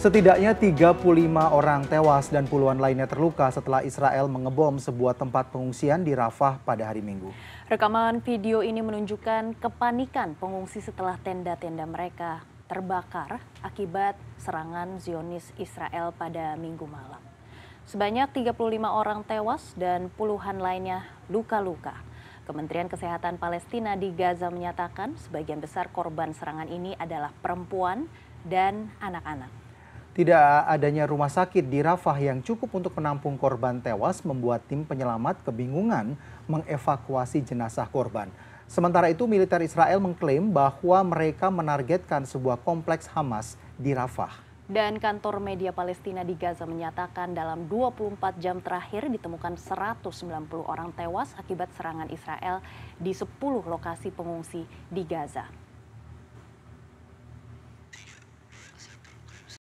Setidaknya 35 orang tewas dan puluhan lainnya terluka setelah Israel mengebom sebuah tempat pengungsian di Rafah pada hari Minggu. Rekaman video ini menunjukkan kepanikan pengungsi setelah tenda-tenda mereka terbakar akibat serangan Zionis Israel pada Minggu malam. Sebanyak 35 orang tewas dan puluhan lainnya luka-luka. Kementerian Kesehatan Palestina di Gaza menyatakan sebagian besar korban serangan ini adalah perempuan dan anak-anak. Tidak adanya rumah sakit di Rafah yang cukup untuk menampung korban tewas membuat tim penyelamat kebingungan mengevakuasi jenazah korban. Sementara itu militer Israel mengklaim bahwa mereka menargetkan sebuah kompleks Hamas di Rafah. Dan kantor media Palestina di Gaza menyatakan dalam 24 jam terakhir ditemukan 190 orang tewas akibat serangan Israel di 10 lokasi pengungsi di Gaza.